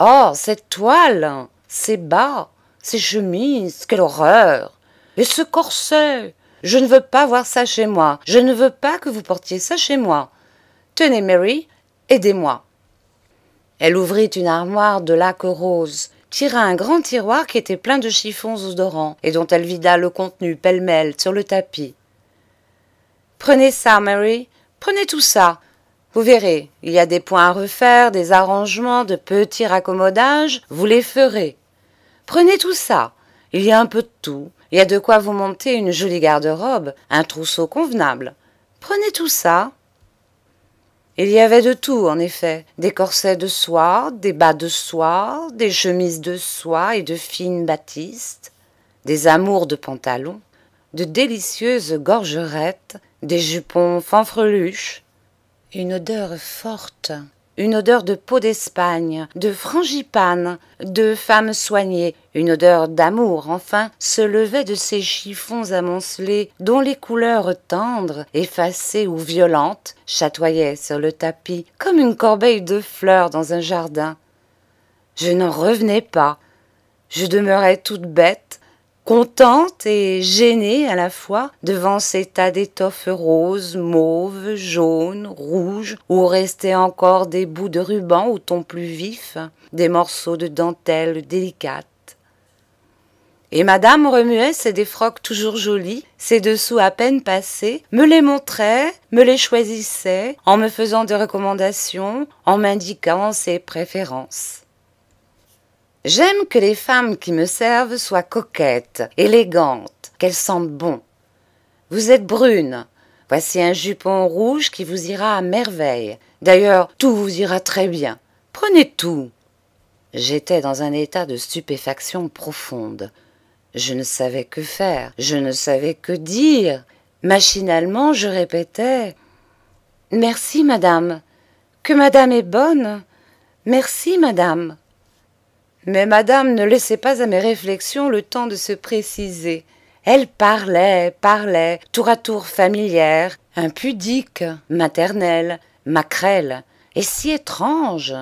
Oh, cette toile, ces bas, ces chemises, quelle horreur Et ce corset Je ne veux pas voir ça chez moi. Je ne veux pas que vous portiez ça chez moi. Tenez, Mary, aidez-moi. Elle ouvrit une armoire de laque rose, tira un grand tiroir qui était plein de chiffons odorants et dont elle vida le contenu pêle-mêle sur le tapis. Prenez ça, Mary, prenez tout ça. Vous verrez, il y a des points à refaire, des arrangements, de petits raccommodages, vous les ferez. Prenez tout ça, il y a un peu de tout, il y a de quoi vous monter une jolie garde-robe, un trousseau convenable. Prenez tout ça. Il y avait de tout, en effet, des corsets de soie, des bas de soie, des chemises de soie et de fines batistes, des amours de pantalons, de délicieuses gorgerettes, des jupons fanfreluches, une odeur forte, une odeur de peau d'Espagne, de frangipane, de femme soignée, une odeur d'amour, enfin, se levait de ces chiffons amoncelés, dont les couleurs tendres, effacées ou violentes, chatoyaient sur le tapis, comme une corbeille de fleurs dans un jardin. Je n'en revenais pas. Je demeurais toute bête, contente et gênée à la fois devant ces tas d'étoffes roses, mauves, jaunes, rouges, où restaient encore des bouts de ruban au ton plus vif, des morceaux de dentelle délicate. Et madame remuait ses défroques toujours jolies, ses dessous à peine passés, me les montrait, me les choisissait, en me faisant des recommandations, en m'indiquant ses préférences. J'aime que les femmes qui me servent soient coquettes, élégantes, qu'elles sentent bon. Vous êtes brune. Voici un jupon rouge qui vous ira à merveille. D'ailleurs, tout vous ira très bien. Prenez tout. J'étais dans un état de stupéfaction profonde. Je ne savais que faire, je ne savais que dire. Machinalement, je répétais Merci, madame. Que madame est bonne. Merci, madame. Mais madame ne laissait pas à mes réflexions le temps de se préciser. Elle parlait, parlait, tour à tour familière, impudique, maternelle, maquerelle, et si étrange.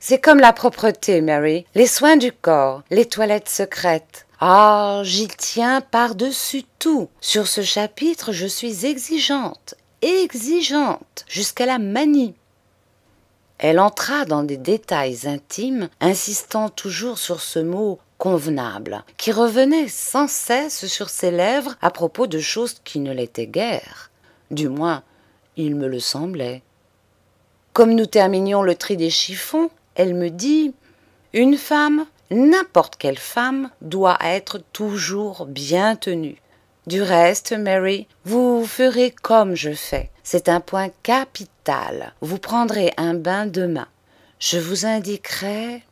C'est comme la propreté, Mary, les soins du corps, les toilettes secrètes. Ah, j'y tiens par-dessus tout. Sur ce chapitre, je suis exigeante, exigeante, jusqu'à la manie. Elle entra dans des détails intimes, insistant toujours sur ce mot convenable, qui revenait sans cesse sur ses lèvres à propos de choses qui ne l'étaient guère. Du moins, il me le semblait. Comme nous terminions le tri des chiffons, elle me dit Une femme, n'importe quelle femme, doit être toujours bien tenue. Du reste, Mary, vous ferez comme je fais. C'est un point capital vous prendrez un bain demain. Je vous indiquerai.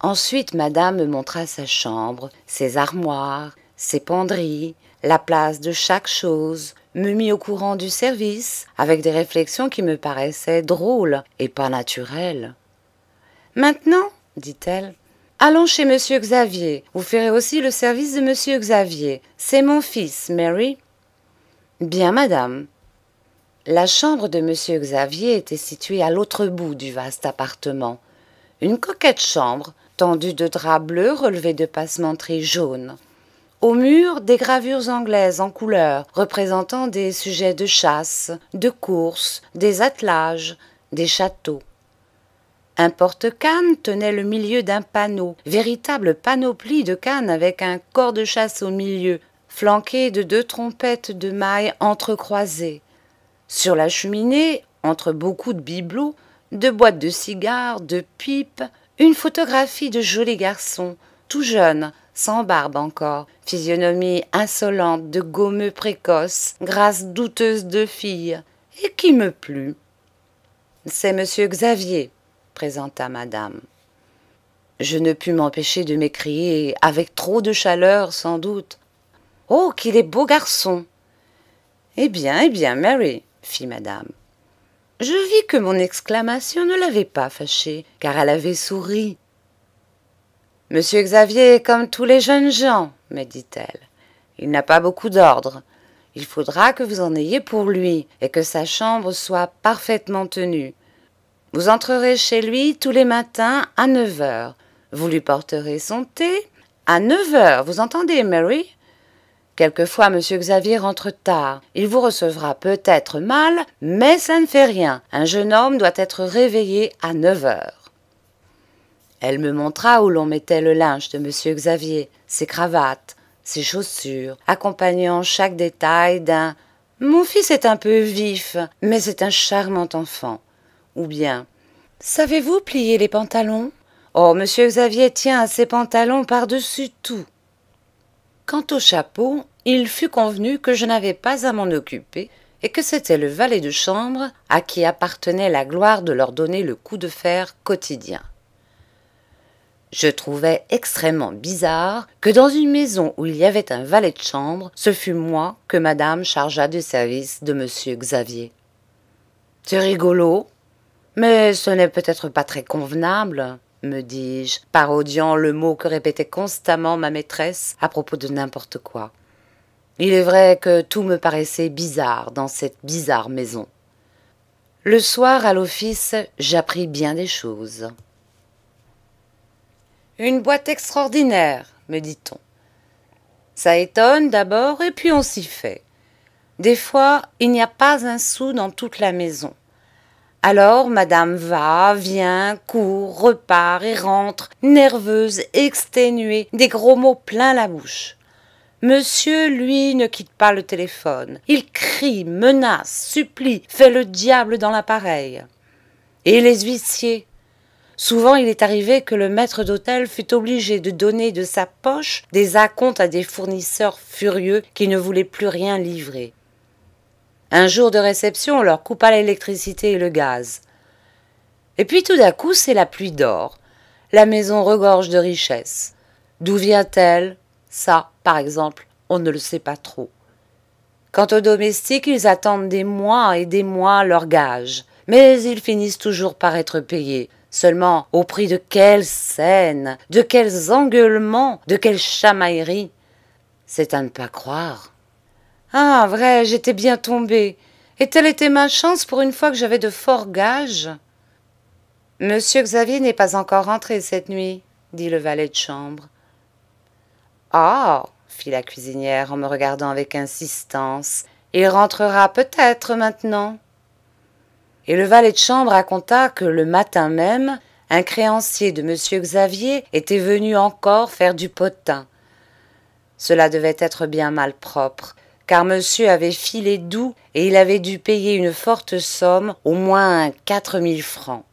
Ensuite, madame me montra sa chambre, ses armoires, ses penderies, la place de chaque chose, me mit au courant du service, avec des réflexions qui me paraissaient drôles et pas naturelles. Maintenant, dit-elle, allons chez monsieur Xavier. Vous ferez aussi le service de monsieur Xavier. C'est mon fils, Mary. Bien, madame, la chambre de M. Xavier était située à l'autre bout du vaste appartement. Une coquette chambre, tendue de draps bleus relevés de passementeries jaunes. Au mur, des gravures anglaises en couleur, représentant des sujets de chasse, de course, des attelages, des châteaux. Un porte-canne tenait le milieu d'un panneau, véritable panoplie de cannes avec un corps de chasse au milieu, flanqué de deux trompettes de mailles entrecroisées. Sur la cheminée, entre beaucoup de bibelots, de boîtes de cigares, de pipes, une photographie de joli garçon, tout jeune, sans barbe encore, physionomie insolente de gommeux précoce, grâce douteuse de fille, et qui me plut. C'est monsieur Xavier, présenta madame. Je ne pus m'empêcher de m'écrier, avec trop de chaleur sans doute. Oh, qu'il est beau garçon. Eh bien, eh bien, Mary, fit madame. Je vis que mon exclamation ne l'avait pas fâchée, car elle avait souri. Monsieur Xavier est comme tous les jeunes gens, me dit-elle. Il n'a pas beaucoup d'ordre. Il faudra que vous en ayez pour lui et que sa chambre soit parfaitement tenue. Vous entrerez chez lui tous les matins à neuf heures. Vous lui porterez son thé à neuf heures. Vous entendez, Mary Quelquefois, M. Xavier rentre tard. Il vous recevra peut-être mal, mais ça ne fait rien. Un jeune homme doit être réveillé à 9 heures. Elle me montra où l'on mettait le linge de M. Xavier, ses cravates, ses chaussures, accompagnant chaque détail d'un Mon fils est un peu vif, mais c'est un charmant enfant. Ou bien Savez-vous plier les pantalons Oh, monsieur Xavier tient ses pantalons par-dessus tout. Quant au chapeau, il fut convenu que je n'avais pas à m'en occuper et que c'était le valet de chambre à qui appartenait la gloire de leur donner le coup de fer quotidien. Je trouvais extrêmement bizarre que dans une maison où il y avait un valet de chambre, ce fût moi que madame chargea du service de monsieur Xavier. C'est rigolo, mais ce n'est peut-être pas très convenable, me dis-je, parodiant le mot que répétait constamment ma maîtresse à propos de n'importe quoi. Il est vrai que tout me paraissait bizarre dans cette bizarre maison. Le soir à l'office, j'appris bien des choses. Une boîte extraordinaire, me dit-on. Ça étonne d'abord et puis on s'y fait. Des fois, il n'y a pas un sou dans toute la maison. Alors madame va, vient, court, repart et rentre, nerveuse, exténuée, des gros mots plein la bouche. Monsieur, lui, ne quitte pas le téléphone. Il crie, menace, supplie, fait le diable dans l'appareil. Et les huissiers Souvent, il est arrivé que le maître d'hôtel fut obligé de donner de sa poche des acomptes à des fournisseurs furieux qui ne voulaient plus rien livrer. Un jour de réception, on leur coupa l'électricité et le gaz. Et puis tout d'un coup, c'est la pluie d'or. La maison regorge de richesses. D'où vient-elle Ça, par exemple, on ne le sait pas trop. Quant aux domestiques, ils attendent des mois et des mois leur gage. Mais ils finissent toujours par être payés. Seulement, au prix de quelles scènes, de quels engueulements, de quelles chamailleries C'est à ne pas croire. Ah, vrai, j'étais bien tombée, Et telle était ma chance pour une fois que j'avais de forts gages. Monsieur Xavier n'est pas encore rentré cette nuit, dit le valet de chambre. Ah, fit la cuisinière en me regardant avec insistance, il rentrera peut-être maintenant. Et le valet de chambre raconta que le matin même, un créancier de M. Xavier était venu encore faire du potin. Cela devait être bien malpropre, car monsieur avait filé doux et il avait dû payer une forte somme, au moins quatre mille francs.